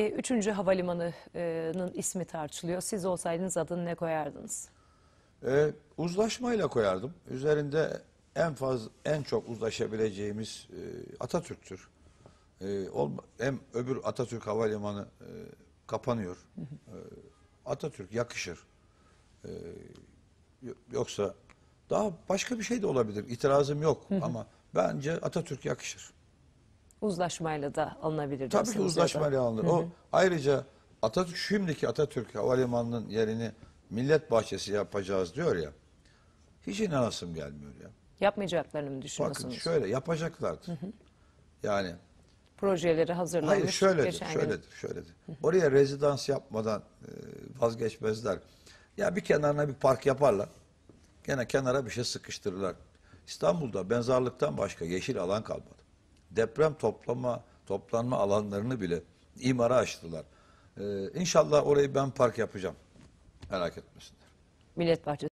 Ee, üçüncü havalimanının ismi tartışılıyor. Siz olsaydınız adını ne koyardınız? Ee, uzlaşmayla koyardım. Üzerinde en fazla, en çok uzlaşabileceğimiz e, Atatürk'tür. E, olma, hem öbür Atatürk Havalimanı e, kapanıyor. E, Atatürk yakışır. E, yoksa daha başka bir şey de olabilir. İtirazım yok ama bence Atatürk yakışır uzlaşmayla da alınabilir Tabii ki uzlaşmayla alınır. Hı hı. O ayrıca Atatürk şimdiki Atatürk Havalimanı'nın yerini millet bahçesi yapacağız diyor ya. Hiç inanasım gelmiyor ya. Yapmayacaklarını mı düşünüyorsunuz? Bakın şöyle yapacaklardı. Hı hı. Yani projeleri hazırlanmış. Hayır şöyledir, şöyledir, gün. şöyledir, şöyledir. Oraya rezidans yapmadan e, vazgeçmezler. Ya bir kenarına bir park yaparlar. Gene kenara bir şey sıkıştırırlar. İstanbul'da benzarlıktan başka yeşil alan kalmadı deprem toplama toplanma alanlarını bile imara açtılar. Ee, inşallah orayı ben park yapacağım. Merak etmesinler. Millet Bahçesi.